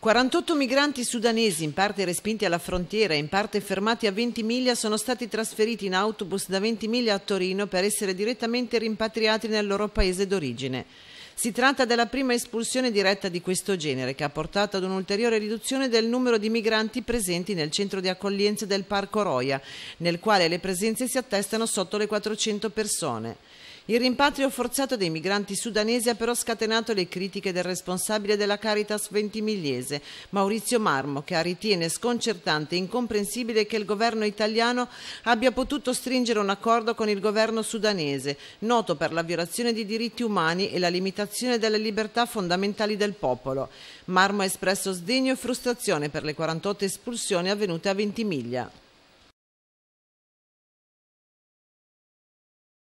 48 migranti sudanesi, in parte respinti alla frontiera e in parte fermati a 20 miglia, sono stati trasferiti in autobus da 20 miglia a Torino per essere direttamente rimpatriati nel loro paese d'origine. Si tratta della prima espulsione diretta di questo genere, che ha portato ad un'ulteriore riduzione del numero di migranti presenti nel centro di accoglienza del Parco Roia, nel quale le presenze si attestano sotto le 400 persone. Il rimpatrio forzato dei migranti sudanesi ha però scatenato le critiche del responsabile della Caritas Ventimigliese, Maurizio Marmo, che ritiene sconcertante e incomprensibile che il governo italiano abbia potuto stringere un accordo con il governo sudanese, noto per la violazione di diritti umani e la limitazione delle libertà fondamentali del popolo. Marmo ha espresso sdegno e frustrazione per le 48 espulsioni avvenute a Ventimiglia.